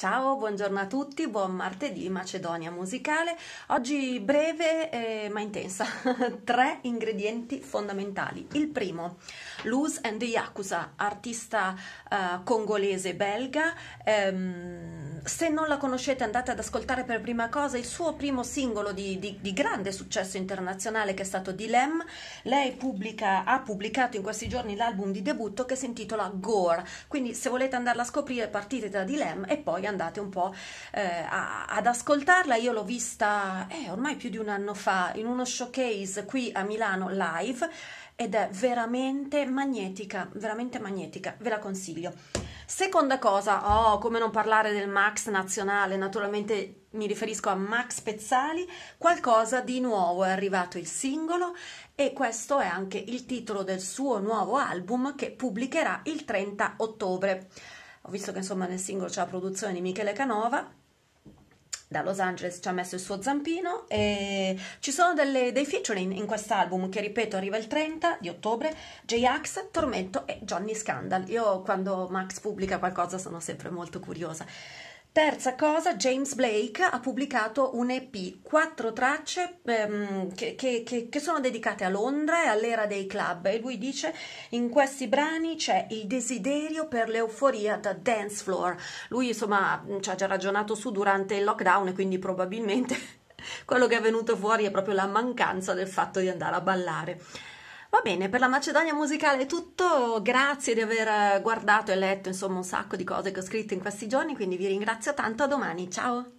Ciao, buongiorno a tutti, buon martedì Macedonia Musicale. Oggi breve eh, ma intensa. Tre ingredienti fondamentali. Il primo, Luz and Yakuza, artista eh, congolese belga. Ehm, se non la conoscete andate ad ascoltare per prima cosa il suo primo singolo di, di, di grande successo internazionale che è stato Dilem. Lei pubblica, ha pubblicato in questi giorni l'album di debutto che si intitola Gore, quindi se volete andarla a scoprire partite da Dilem e poi andate un po' eh, a, ad ascoltarla. Io l'ho vista eh, ormai più di un anno fa in uno showcase qui a Milano live ed è veramente magnetica, veramente magnetica, ve la consiglio. Seconda cosa, oh, come non parlare del Max nazionale, naturalmente mi riferisco a Max Pezzali, qualcosa di nuovo, è arrivato il singolo e questo è anche il titolo del suo nuovo album che pubblicherà il 30 ottobre. Ho visto che insomma nel singolo c'è la produzione di Michele Canova, da Los Angeles ci ha messo il suo zampino e ci sono delle, dei featuring in quest'album che ripeto arriva il 30 di ottobre J-Ax, Tormento e Johnny Scandal io quando Max pubblica qualcosa sono sempre molto curiosa Terza cosa, James Blake ha pubblicato un EP, quattro tracce ehm, che, che, che, sono dedicate a Londra e all'era dei club e lui dice in questi brani c'è il desiderio per l'euforia da dance floor. Lui insomma ci ha già ragionato su durante il lockdown e quindi probabilmente quello che è venuto fuori è proprio la mancanza del fatto di andare a ballare. Va bene, per la Macedonia musicale è tutto, grazie di aver eh, guardato e letto insomma un sacco di cose che ho scritto in questi giorni, quindi vi ringrazio tanto, a domani, ciao!